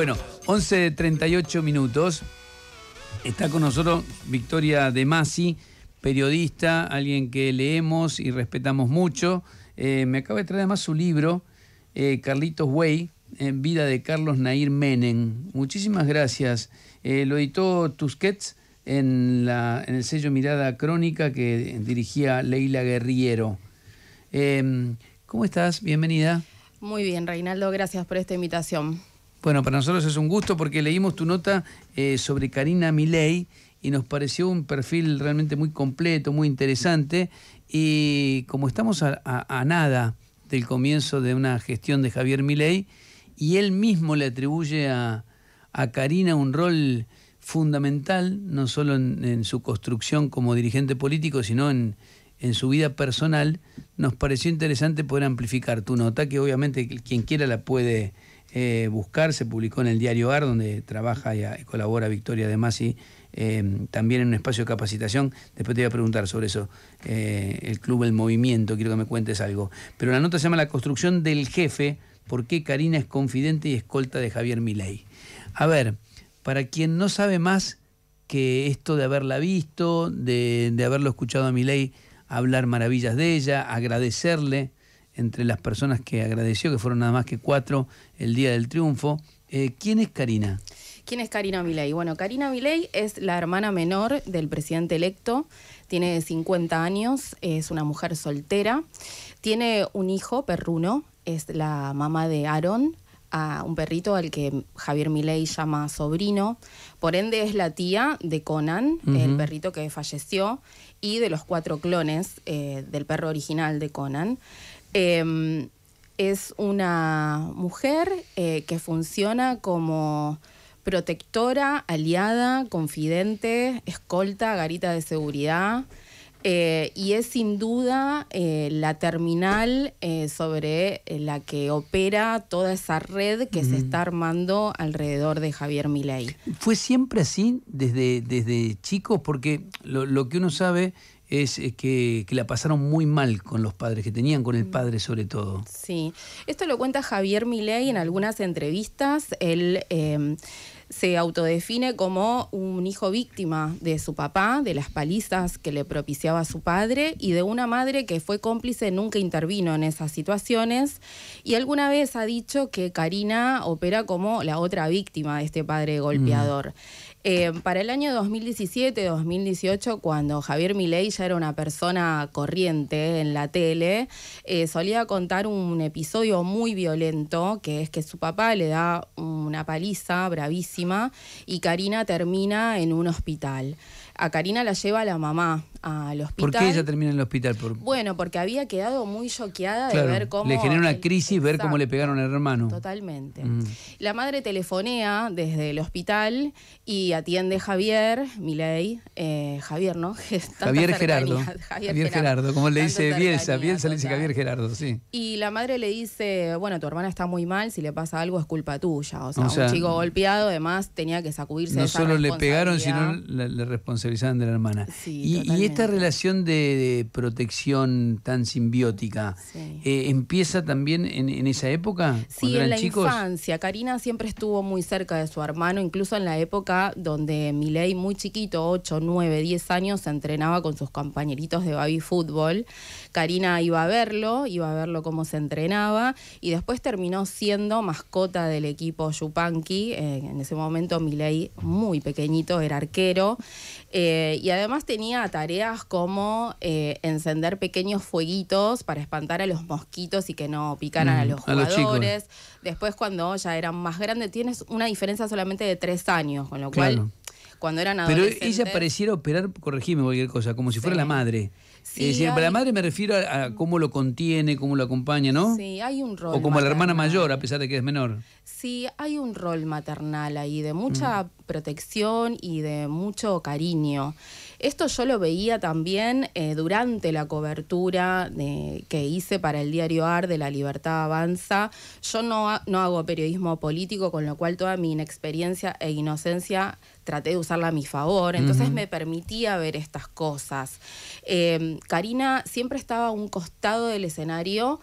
Bueno, 11.38 minutos. Está con nosotros Victoria De Masi, periodista, alguien que leemos y respetamos mucho. Eh, me acaba de traer además su libro, eh, Carlitos Way, en vida de Carlos Nair Menem. Muchísimas gracias. Eh, lo editó Tusquets en, en, el sello Mirada Crónica que dirigía Leila Guerriero. Em, ¿Cómo estás? Bienvenida. Muy bien, Reinaldo, gracias por esta invitación. Bueno, para nosotros es un gusto porque leímos tu nota eh, sobre Karina Milei y nos pareció un perfil realmente muy completo, muy interesante. Y como estamos a, nada del comienzo de una gestión de Javier Milei, y él mismo le atribuye a, Karina un rol fundamental, no solo en, su construcción como dirigente político, sino en su vida personal, nos pareció interesante poder amplificar tu nota, que obviamente quien quiera la puede eh, buscar, se publicó en el diario AR, donde trabaja y, colabora Victoria de Masi, eh, también en un espacio de capacitación. Después te voy a preguntar sobre eso, eh, el club El Movimiento, quiero que me cuentes algo. Pero la nota se llama La construcción del jefe, ¿por qué Karina es confidente y escolta de Javier Milei? A ver, para quien no sabe más que esto de haberla visto, de, de haberlo escuchado a Milei hablar maravillas de ella, agradecerle entre las personas que agradeció, que fueron nada más que cuatro el día del triunfo. Eh, ¿Quién es Karina? ¿Quién es Karina Milei? Bueno, Karina Milei es la hermana menor del presidente electo, tiene 50 años, es una mujer soltera, tiene un hijo, Perruno, es la mamá de Aaron, un perrito al que Javier Milei llama sobrino, por ende es la tía de Conan, el perrito que falleció, y de los cuatro clones eh, del perro original de Conan. Em, es una mujer eh, que funciona como protectora, aliada, confidente, escolta, garita de seguridad. Eh, y es sin duda eh, la terminal sobre la que opera toda esa red que se mm. está armando alrededor de Javier Milei. ¿Fue siempre así desde, desde chicos? Porque lo, lo que uno sabe es eh, que, la pasaron muy mal con los padres, que tenían con el mm. padre sobre todo. Sí, esto lo cuenta Javier Milei en algunas entrevistas. Él em, se autodefine como un hijo víctima de su papá, de las palizas que le propiciaba su padre y de una madre que fue cómplice, nunca intervino en esas situaciones. Y alguna vez ha dicho que Karina opera como la otra víctima de este padre mm. golpeador. Eh, para el año 2017-2018, cuando Javier Milei ya era una persona corriente en la tele, eh, solía contar un episodio muy violento, que es que su papá le da una paliza bravísima y Karina termina en un hospital a Karina la lleva la mamá al hospital. ¿Por qué ella termina en el hospital? Bueno, porque había quedado muy choqueada de ver cómo... Le genera una crisis ver cómo le pegaron al hermano. Totalmente. Mm. La madre telefonea desde el hospital y atiende Javier, Milei, eh, Javier, ¿no? Javier Gerardo. Javier, Gerardo, como le dice Bielsa. Bielsa le dice Javier Gerardo, sí. Y la madre le dice, bueno, tu hermana está muy mal, si le pasa algo es culpa tuya. O sea, un chico golpeado, además, tenía que sacudirse. No de No solo le pegaron, sino le la de la hermana. y, esta relación de, protección tan simbiótica, eh, ¿empieza también en, esa época? Sí, en la infancia. Karina siempre estuvo muy cerca de su hermano, incluso en la época donde Milei, muy chiquito, 8, 9, 10 años, se entrenaba con sus compañeritos de baby fútbol. Karina iba a verlo, iba a verlo cómo se entrenaba y después terminó siendo mascota del equipo Yupanqui. Eh, en ese momento Milei, muy pequeñito, era arquero. Eh, y además tenía tareas como eh, encender pequeños fueguitos para espantar a los mosquitos y que no picaran a mm, los jugadores. Después, cuando ya eran más grandes, tienes una diferencia solamente de tres años, con lo cual cuando eran adolescentes. Pero ella pareciera operar, corregime cualquier cosa, como si fuera la madre. Sí, siempre la madre me refiero a, cómo lo contiene, cómo lo acompaña, ¿no? Sí, hay un rol. O como la hermana mayor, a pesar de que es menor. Sí, hay un rol maternal ahí de mucha mm. protección y de mucho cariño. Esto yo lo veía también eh, durante la cobertura que hice para el diario AR de La Libertad Avanza. Yo no, no hago periodismo político, con lo cual toda mi inexperiencia e inocencia traté de usarla a mi favor, entonces me permitía ver estas cosas. Eh, Karina siempre estaba a un costado del escenario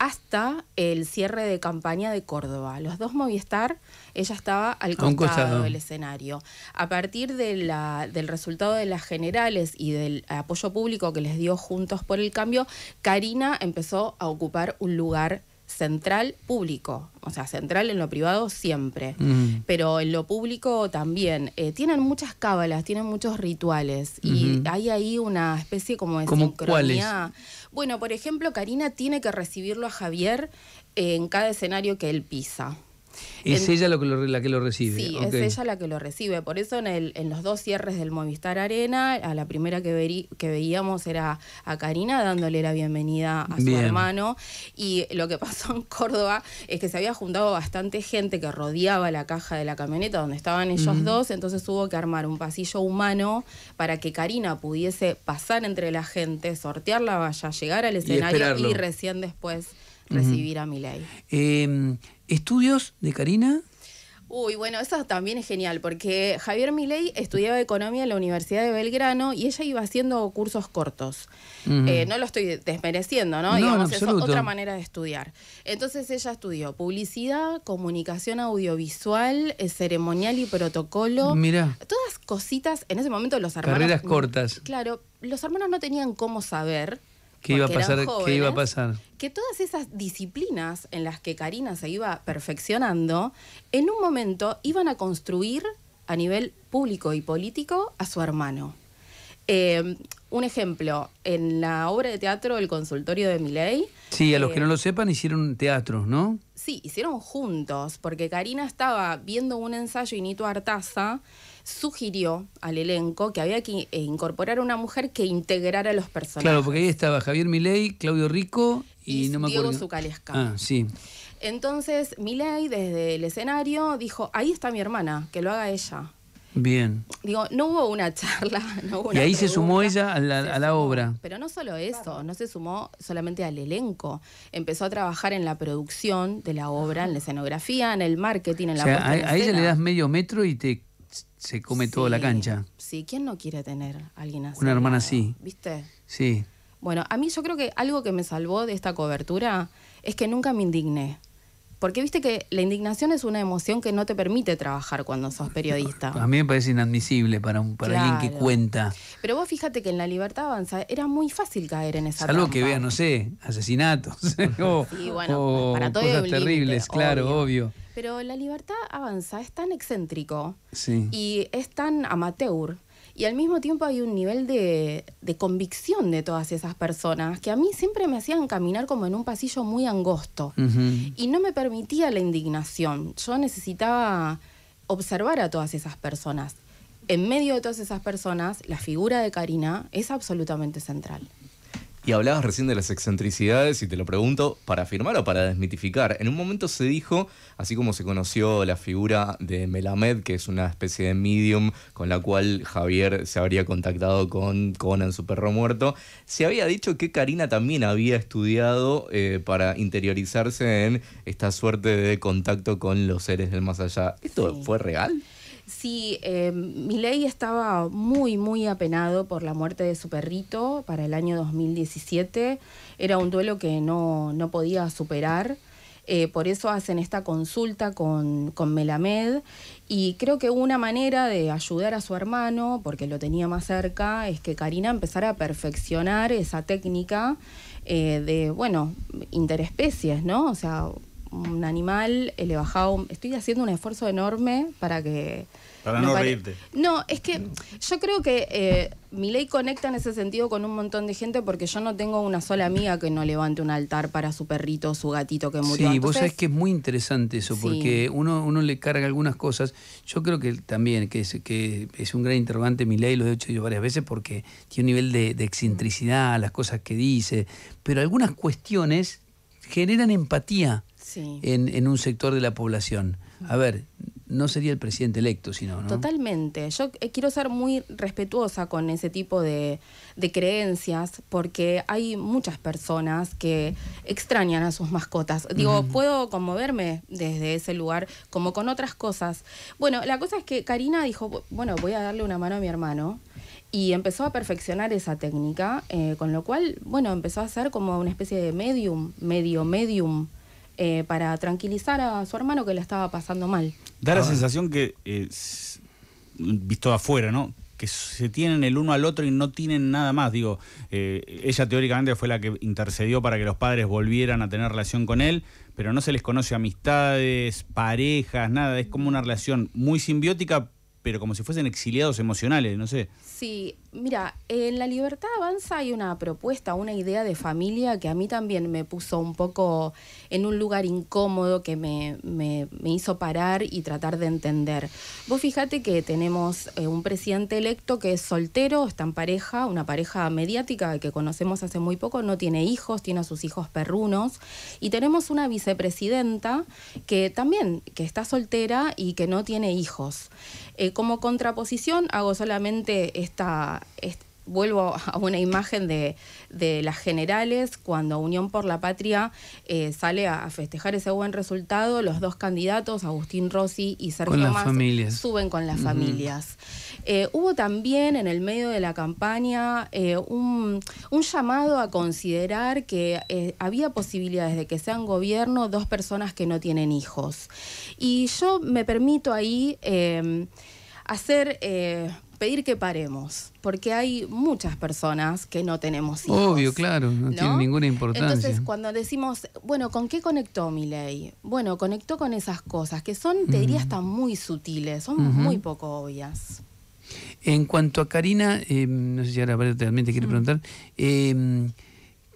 hasta el cierre de campaña de Córdoba. Los dos Movistar, ella estaba al costado, del escenario. A partir de la, del resultado de las generales y del apoyo público que les dio Juntos por el Cambio, Karina empezó a ocupar un lugar central público, o sea, central en lo privado siempre, pero en lo público también. Eh, tienen muchas cábalas, tienen muchos rituales y hay ahí una especie como de sincronía. Bueno, por ejemplo, Karina tiene que recibirlo a Javier eh, en cada escenario que él pisa. Es ella la que lo recibe. Sí, es ella la que lo recibe. Por eso en, el, en, los dos cierres del Movistar Arena, a la primera que, que veíamos era a Karina dándole la bienvenida a su hermano. Y lo que pasó en Córdoba es que se había juntado bastante gente que rodeaba la caja de la camioneta donde estaban ellos dos. Entonces hubo que armar un pasillo humano para que Karina pudiese pasar entre la gente, sortear la valla, llegar al escenario y recién después recibir a Miley. Em, ¿Estudios de Karina? Uy, bueno, eso también es genial, porque Javier Milei estudiaba economía en la Universidad de Belgrano y ella iba haciendo cursos cortos. Eh, no lo estoy desmereciendo, ¿no? no Digamos, es otra manera de estudiar. Entonces ella estudió publicidad, comunicación audiovisual, eh, ceremonial y protocolo. Mira. Todas cositas, en ese momento los hermanos. Carreras cortas. Claro, los hermanos no tenían cómo saber ¿Qué iba, a pasar, iba a pasar? Que todas esas disciplinas en las que Karina se iba perfeccionando, en un momento iban a construir a nivel público y político a su hermano. Eh, un ejemplo, en la obra de teatro El consultorio de Miley. Sí, a los que eh, no lo sepan, hicieron teatro, ¿no? Sí, hicieron juntos, porque Karina estaba viendo un ensayo Inito Artaza sugirió al elenco que había que eh, incorporar a una mujer que integrara a los personajes. Claro, porque ahí estaba Javier Milei, Claudio Rico y, no me Diego Zucalesca. Ah, sí. Entonces, Milei desde el escenario dijo, ahí está mi hermana, que lo haga ella. Bien. Digo, no hubo una charla, Y ahí se sumó ella a la, a la obra. Pero no solo eso, no se sumó solamente al elenco. Empezó a trabajar en la producción de la obra, en la escenografía, en el marketing, en la a ella le das medio metro y te se come toda la cancha. Sí, ¿quién no quiere tener a alguien así? Una hermana así. ¿Viste? Sí. Bueno, a mí yo creo que algo que me salvó de esta cobertura es que nunca me indigné. Porque viste que la indignación es una emoción que no te permite trabajar cuando sos periodista. A mí me parece inadmisible para, un, para alguien que cuenta. Pero vos fíjate que en La Libertad Avanza era muy fácil caer en esa Salvo que vean, no sé, asesinatos o, bueno, para todo cosas terribles, claro, obvio. Pero La Libertad Avanza es tan excéntrico y es tan amateur y al mismo tiempo hay un nivel de, convicción de todas esas personas que a mí siempre me hacían caminar como en un pasillo muy angosto y no me permitía la indignación. Yo necesitaba observar a todas esas personas. En medio de todas esas personas, la figura de Karina es absolutamente central. Y hablabas recién de las excentricidades y te lo pregunto para afirmar o para desmitificar. En un momento se dijo, así como se conoció la figura de Melamed, que es una especie de medium con la cual Javier se habría contactado con Conan, su perro muerto, se había dicho que Karina también había estudiado eh, para interiorizarse en esta suerte de contacto con los seres del más allá. ¿Esto fue real? Sí, eh, ley estaba muy, muy apenado por la muerte de su perrito para el año 2017. Era un duelo que no, no podía superar. Eh, por eso hacen esta consulta con, con Melamed y creo que una manera de ayudar a su hermano, porque lo tenía más cerca, es que Karina empezara a perfeccionar esa técnica eh, de, bueno, interespecies, ¿no? O sea, un animal, eh, le Estoy haciendo un esfuerzo enorme para que... Para no reírte. No, es que yo creo que eh, mi ley conecta en ese sentido con un montón de gente porque yo no tengo una sola amiga que no levante un altar para su perrito o su gatito que murió. Sí, vos sabés que es muy interesante eso porque uno, le carga algunas cosas. Yo creo que también que es, un gran interrogante mi ley, lo he hecho yo varias veces porque tiene un nivel de, de excentricidad, las cosas que dice, pero algunas cuestiones generan empatía en, un sector de la población. A ver, no sería el presidente electo, sino, Totalmente. Yo eh, quiero ser muy respetuosa con ese tipo de, creencias porque hay muchas personas que extrañan a sus mascotas. Digo, puedo conmoverme desde ese lugar como con otras cosas. Bueno, la cosa es que Karina dijo, bueno, voy a darle una mano a mi hermano y empezó a perfeccionar esa técnica, eh, con lo cual, bueno, empezó a ser como una especie de medium, medio medium eh, para tranquilizar a su hermano que la estaba pasando mal. Da la ah. sensación que, eh, visto visto afuera, ¿no? que se tienen el uno al otro y no tienen nada más. Digo, eh, ella teóricamente fue la que intercedió para que los padres volvieran a tener relación con él, pero no se les conoce amistades, parejas, nada. Es como una relación muy simbiótica, pero como si fuesen exiliados emocionales, no sé. Sí, Mira, en La Libertad Avanza hay una propuesta, una idea de familia que a mí también me puso un poco en un lugar incómodo que me, hizo parar y tratar de entender. Vos fíjate que tenemos eh, un presidente electo que es soltero, está en pareja, una pareja mediática que conocemos hace muy poco, no tiene hijos, tiene a sus hijos perrunos. Y tenemos una vicepresidenta que también que está soltera y que no tiene hijos. Eh, como contraposición hago solamente esta vuelvo a una imagen de, las generales, cuando Unión por la Patria eh, sale a, festejar ese buen resultado, los dos candidatos, Agustín Rossi y Sergio Más, suben con las familias. Eh, hubo también en el medio de la campaña eh, un, un, llamado a considerar que había posibilidades de que sean gobierno dos personas que no tienen hijos. Y yo me permito ahí hacer pedir que paremos, porque hay muchas personas que no tenemos hijos. Obvio, claro, no, tiene ninguna importancia. Entonces, cuando decimos, bueno, ¿con qué conectó mi ley? Bueno, conectó con esas cosas que son, te diría, hasta muy sutiles, son muy poco obvias. En cuanto a Karina, em, no sé si ahora realmente quiere mm. preguntar, em,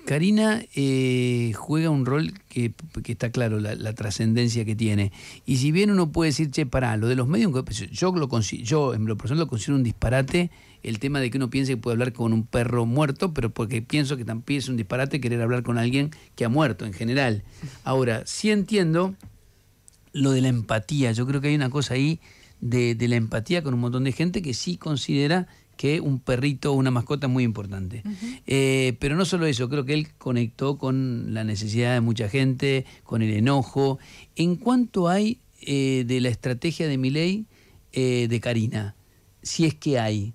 Karina eh, juega un rol que, está claro la, trascendencia que tiene. Y si bien uno puede decir, che, pará, lo de los medios, yo, lo, yo en lo personal lo considero un disparate el tema de que uno piense que puede hablar con un perro muerto, pero porque pienso que también es un disparate querer hablar con alguien que ha muerto en general. Ahora, sí entiendo lo de la empatía. Yo creo que hay una cosa ahí de, de la empatía con un montón de gente que sí considera que un perrito una mascota es muy importante. Eh, pero no solo eso, creo que él conectó con la necesidad de mucha gente, con el enojo. ¿En cuanto hay eh, de la estrategia de Miley eh, de Karina? Si es que hay.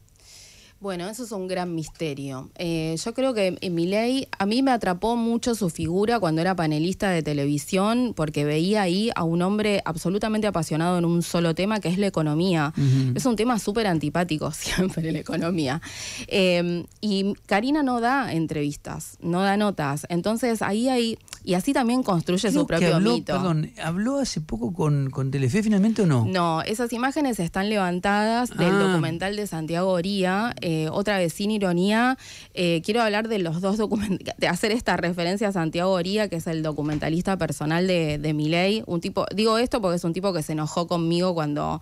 Bueno, eso es un gran misterio. Eh, yo creo que Milei, a mí me atrapó mucho su figura cuando era panelista de televisión, porque veía ahí a un hombre absolutamente apasionado en un solo tema, que es la economía. Es un tema súper antipático siempre, la economía. Eh, y Karina no da entrevistas, no da notas. Entonces ahí hay... Y así también construye su propio mito. Perdón, ¿habló hace poco con, con Telefe finalmente o no? No, esas imágenes están levantadas del ah. documental de Santiago Oría. Eh, otra vez sin ironía, eh, quiero hablar de los dos documentales, de hacer esta referencia a Santiago Oría, que es el documentalista personal de, de Miley. Un tipo, digo esto porque es un tipo que se enojó conmigo cuando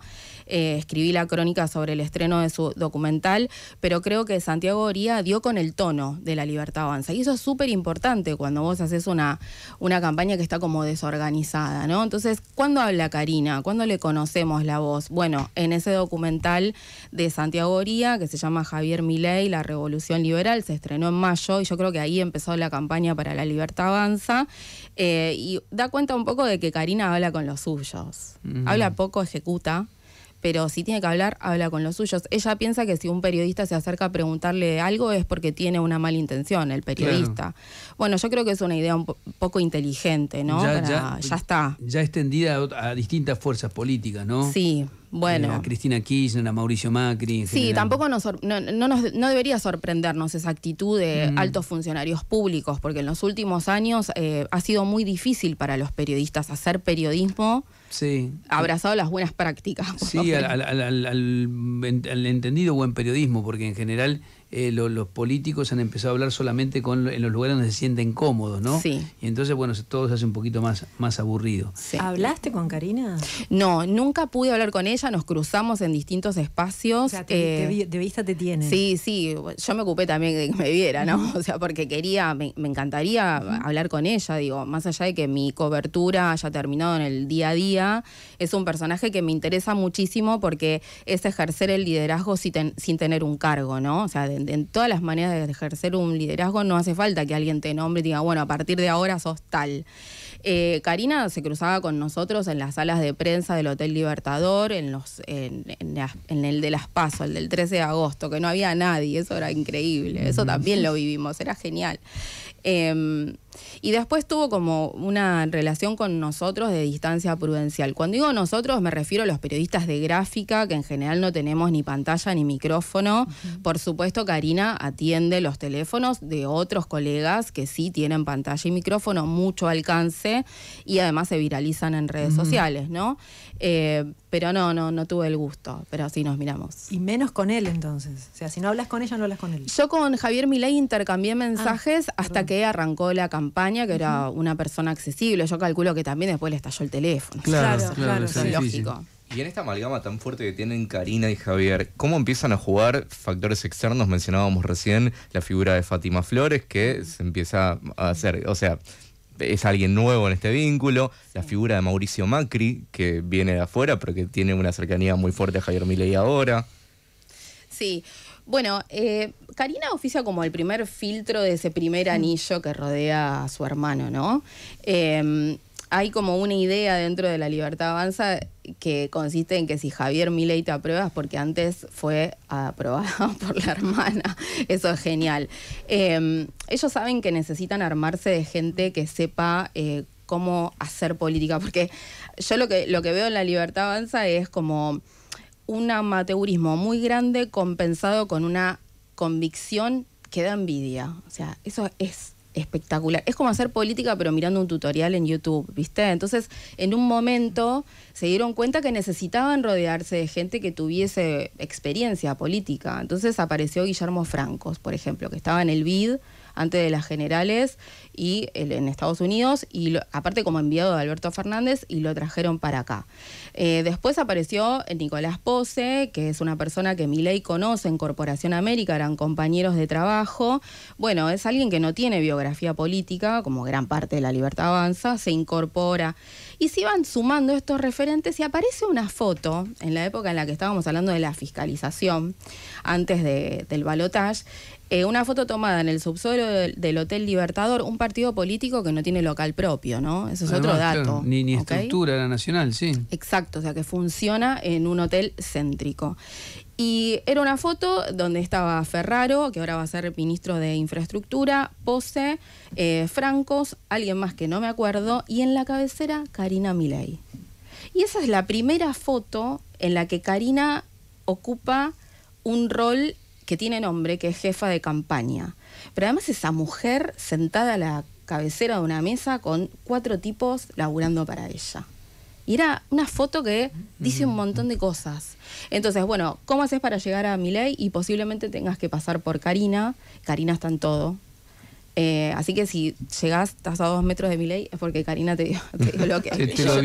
eh, escribí la crónica sobre el estreno de su documental, pero creo que Santiago Oría dio con el tono de la libertad avanza. Y eso es súper importante cuando vos haces una, una campaña que está como desorganizada, ¿no? Entonces, ¿cuándo habla Karina? ¿Cuándo le conocemos la voz? Bueno, en ese documental de Santiago Oría, que se llama Javier Milei, La Revolución Liberal, se estrenó en mayo y yo creo que ahí empezó la campaña para la libertad avanza. Eh, y da cuenta un poco de que Karina habla con los suyos. Mm. Habla poco, ejecuta, pero si tiene que hablar, habla con los suyos. Ella piensa que si un periodista se acerca a preguntarle algo es porque tiene una mala intención, el periodista. Bueno, yo creo que es una idea un poco inteligente, ¿no? Ya, está. Ya extendida a distintas fuerzas políticas, ¿no? Sí. Bueno. Eh, a Cristina Kirchner, a Mauricio Macri. Sí, tampoco nos, no, debería sorprendernos esa actitud de mm. altos funcionarios públicos, porque en los últimos años eh, ha sido muy difícil para los periodistas hacer periodismo. Sí. Abrazado las buenas prácticas. Sí, al entendido buen periodismo, porque en general eh, los políticos han empezado a hablar solamente con, en los lugares donde se sienten cómodos, ¿no? Sí. Y entonces, bueno, todo se hace un poquito más, más aburrido. ¿Hablaste con Karina? No, nunca pude hablar con ella, nos cruzamos en distintos espacios. Eh, de vista te tiene. Sí, sí, yo me ocupé también de que me viera, ¿no? O sea, porque quería, me, encantaría hablar con ella, digo, más allá de que mi cobertura haya terminado en el día a día, es un personaje que me interesa muchísimo porque es ejercer el liderazgo sin, sin tener un cargo, ¿no? O sea, de en, todas las maneras de ejercer un liderazgo no hace falta que alguien te nombre y diga, bueno, a partir de ahora sos tal. Eh, Karina se cruzaba con nosotros en las salas de prensa del Hotel Libertador, en, el de Las Paso, el del 13 de agosto, que no había nadie, eso era increíble, eso también lo vivimos, era genial. Em, y después tuvo como una relación con nosotros de distancia prudencial. Cuando digo nosotros me refiero a los periodistas de gráfica, que en general no tenemos ni pantalla ni micrófono. Por supuesto, Karina atiende los teléfonos de otros colegas que sí tienen pantalla y micrófono, mucho alcance, y además se viralizan en redes sociales, ¿no? Eh, pero no, no, no tuve el gusto, pero sí nos miramos. Y menos con él entonces. O sea, si no hablas con ella, no hablas con él. Yo con Javier Milei intercambié ah, mensajes hasta que arrancó la campaña, que era una persona accesible. Yo calculo que también después le estalló el teléfono. Claro, claro, es lógico. Y en esta amalgama tan fuerte que tienen Karina y Javier, ¿cómo empiezan a jugar factores externos? Mencionábamos recién la figura de Fátima Flores, que se empieza a hacer, o sea, es alguien nuevo en este vínculo, la figura de Mauricio Macri, que viene de afuera, pero que tiene una cercanía muy fuerte a Javier Milei ahora. Sí, bueno, eh, Karina oficia como el primer filtro de ese primer anillo que rodea a su hermano, ¿no? Em, hay como una idea dentro de la libertad avanza que consiste en que si Javier Milei te apruebas, porque antes fue aprobado por la hermana. Eso es genial. Em, ellos saben que necesitan armarse de gente que sepa eh, cómo hacer política, porque yo lo que, lo que veo en la libertad avanza es como un amateurismo muy grande compensado con una convicción que da envidia. O sea, eso es espectacular. Es como hacer política, pero mirando un tutorial en YouTube, ¿viste? Entonces, en un momento se dieron cuenta que necesitaban rodearse de gente que tuviese experiencia política. Entonces apareció Guillermo Francos, por ejemplo, que estaba en el BID antes de las generales y en Estados Unidos, y aparte como enviado de Alberto Fernández, y lo trajeron para acá. Eh, después apareció Nicolás Pose, que es una persona que Milei conoce en Corporación América, eran compañeros de trabajo. Bueno, es alguien que no tiene biografía política, como gran parte de la Libertad Avanza, se incorpora. Y se iban sumando estos referentes y aparece una foto, en la época en la que estábamos hablando de la fiscalización, antes del balotaje, eh, una foto tomada en el subsuelo del, Hotel Libertador, un partido político que no tiene local propio, ¿no? Eso es otro dato. ni, ni estructura era nacional, sí. Exacto, o sea que funciona en un hotel céntrico. Y era una foto donde estaba Ferraro, que ahora va a ser ministro de Infraestructura, Pose, eh, Francos, alguien más que no me acuerdo, y en la cabecera Karina Milei. Y esa es la primera foto en la que Karina ocupa un rol que tiene nombre, que es jefa de campaña. Pero además esa mujer sentada a la cabecera de una mesa con cuatro tipos laburando para ella. Y era una foto que dice un montón de cosas. Entonces, bueno, ¿cómo haces para llegar a Miley? Y posiblemente tengas que pasar por Karina. Karina está en todo. Eh, así que si llegás, estás a dos metros de mi ley, es porque Karina te dijo lo que ¿Ellos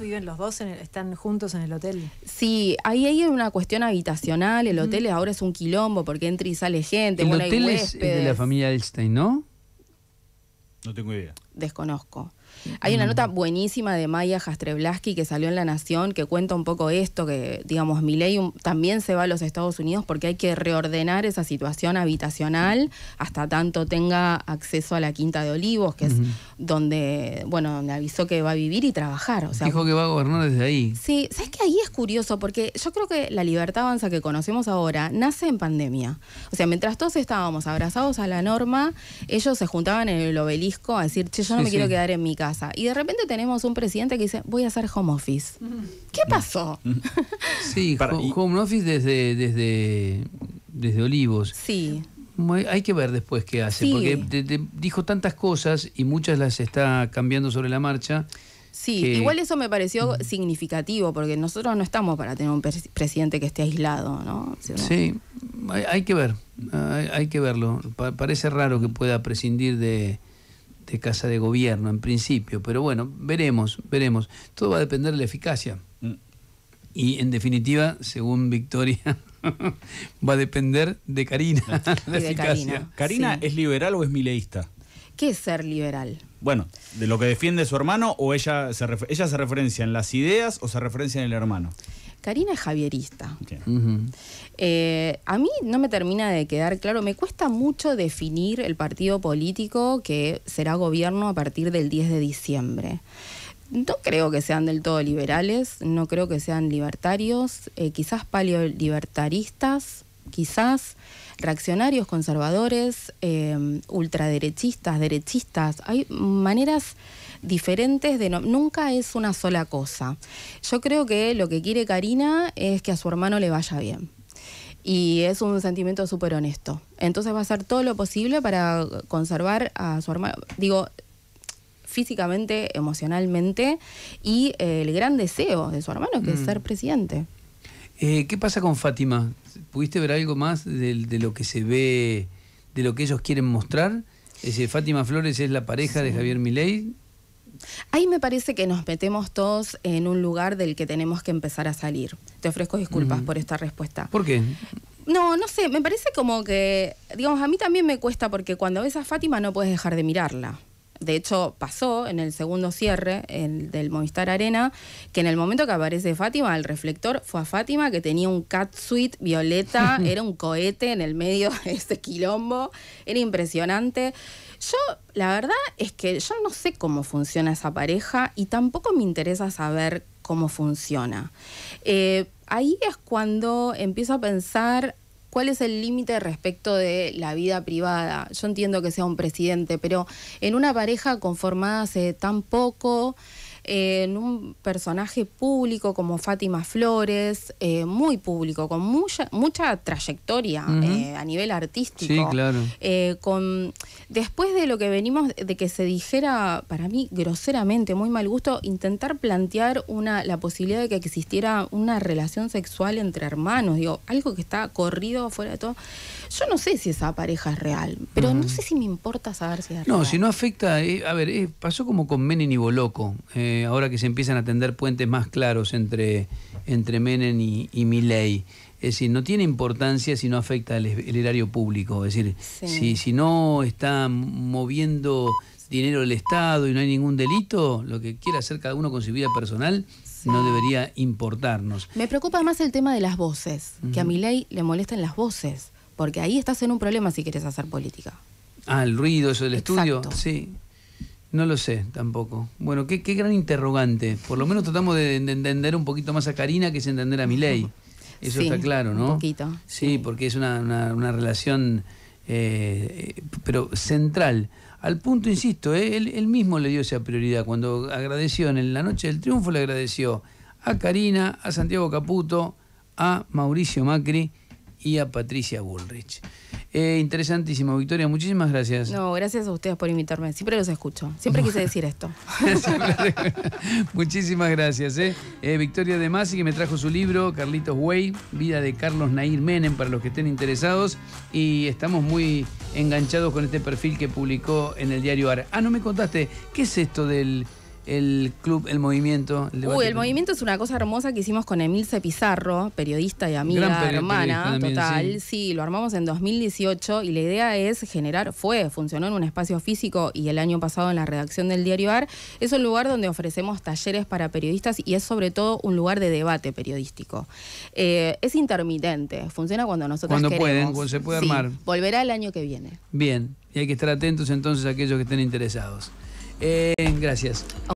viven los dos, están juntos en el hotel? Sí, ahí hay una cuestión habitacional. El hotel ahora es un quilombo porque entra y sale gente. El hotel es de la familia Elstein, ¿no? No tengo idea. Desconozco. Hay una nota buenísima de Maya Jastreblaski que salió en La Nación que cuenta un poco esto, que digamos, Milei también se va a los Estados Unidos porque hay que reordenar esa situación habitacional hasta tanto tenga acceso a la Quinta de Olivos, que es donde, bueno, me avisó que va a vivir y trabajar. Dijo que va a gobernar desde ahí. Sí, sabes que ahí es curioso porque yo creo que la libertad avanza que conocemos ahora nace en pandemia. O sea, mientras todos estábamos abrazados a la norma, ellos se juntaban en el obelisco a decir, che, yo no me quiero quedar en mi casa. Y de repente tenemos un presidente que dice, voy a hacer home office. ¿Qué mm. pasó? Sí, home office desde, desde, desde Olivos. Sí. Hay que ver después qué hace, porque dijo tantas cosas y muchas las está cambiando sobre la marcha. Sí, igual eso me pareció significativo, porque nosotros no estamos para tener un presidente que esté aislado, ¿no? sí, hay, que ver, hay, que verlo. parece raro que pueda prescindir de, de este, Casa de Gobierno, en principio. Pero bueno, veremos, veremos. Todo va a depender de la eficacia. Mm. Y en definitiva, según Victoria, va a depender de Karina. de Karina, es liberal o es mileísta? ¿Qué es ser liberal? Bueno, de lo que defiende su hermano o ella se, ella se referencia en las ideas o se referencia en el hermano. Karina es javierista. Eh, a mí no me termina de quedar claro, me cuesta mucho definir el partido político que será gobierno a partir del 10 de diciembre. No creo que sean del todo liberales, no creo que sean libertarios, eh, quizás paleolibertaristas, quizás reaccionarios, conservadores, eh, ultraderechistas, derechistas. Hay maneras diferentes, de nunca es una sola cosa. Yo creo que lo que quiere Karina es que a su hermano le vaya bien. Y es un sentimiento súper honesto. Entonces va a hacer todo lo posible para conservar a su hermano. Digo, físicamente, emocionalmente, y eh, el gran deseo de su hermano, que es mm. ser presidente. Eh, ¿Qué pasa con Fátima? ¿Pudiste ver algo más de, lo que se ve, de lo que ellos quieren mostrar? Es decir, Fátima Flores es la pareja de Javier Milei, Ahí me parece que nos metemos todos en un lugar del que tenemos que empezar a salir. Te ofrezco disculpas por esta respuesta. ¿Por qué? No, no sé, me parece como que, digamos, a mí también me cuesta porque cuando ves a Fátima no puedes dejar de mirarla. De hecho, pasó en el segundo cierre el del Movistar Arena, que en el momento que aparece Fátima, el reflector fue a Fátima, que tenía un cat violeta, era un cohete en el medio de ese quilombo, era impresionante. Yo, la verdad es que yo no sé cómo funciona esa pareja y tampoco me interesa saber cómo funciona. Eh, ahí es cuando empiezo a pensar cuál es el límite respecto de la vida privada. Yo entiendo que sea un presidente, pero en una pareja conformada hace tan poco, en un personaje público como Fátima Flores, eh, muy público, con mucha, mucha trayectoria eh, a nivel artístico. Sí, claro. Eh, con, después de lo que venimos, de que se dijera, para mí, groseramente, muy mal gusto, intentar plantear una, la posibilidad de que existiera una relación sexual entre hermanos, digo, algo que está corrido fuera de todo. Yo no sé si esa pareja es real, pero no sé si me importa saber si es no, real. No, si no afecta, eh, a ver, eh, pasó como con Menem y Boloco, eh, ahora que se empiezan a tender puentes más claros entre, entre Menem y, y ley, Es decir, no tiene importancia si no afecta el, erario público. Es decir, si, si no está moviendo dinero el Estado y no hay ningún delito, lo que quiera hacer cada uno con su vida personal no debería importarnos. Me preocupa más el tema de las voces, que a mi ley le molestan las voces. Porque ahí estás en un problema si quieres hacer política. Ah, el ruido, eso del estudio. Sí. No lo sé tampoco. Bueno, qué, gran interrogante. Por lo menos tratamos de, entender un poquito más a Karina que es entender a mi Eso está claro, ¿no? Un poquito. Sí, porque es una, relación, eh, pero central. Al punto, insisto, eh, él, mismo le dio esa prioridad. Cuando agradeció en la noche del triunfo, le agradeció a Karina, a Santiago Caputo, a Mauricio Macri y a Patricia Bullrich. Eh, interesantísimo, Victoria. Muchísimas gracias. No, gracias a ustedes por invitarme. Siempre los escucho. Siempre quise decir esto. muchísimas gracias. Eh. eh. Victoria de Masi, que me trajo su libro, Carlitos Way, Vida de Carlos Nair Menem, para los que estén interesados. Y estamos muy enganchados con este perfil que publicó en el diario AR. Ah, no me contaste, ¿qué es esto del el club, el movimiento. El Uy, el movimiento es una cosa hermosa que hicimos con Emilce Pizarro, periodista y amiga, hermana, total. Sí. lo armamos en 2018 y la idea es generar, fue, funcionó en un espacio físico y el año pasado en la redacción del diario AR. Es un lugar donde ofrecemos talleres para periodistas y es sobre todo un lugar de debate periodístico. Eh, es intermitente, funciona cuando nosotros cuando pueden, cuando se puede armar. Volverá el año que viene. Bien, y hay que estar atentos entonces a aquellos que estén interesados. Eh, gracias.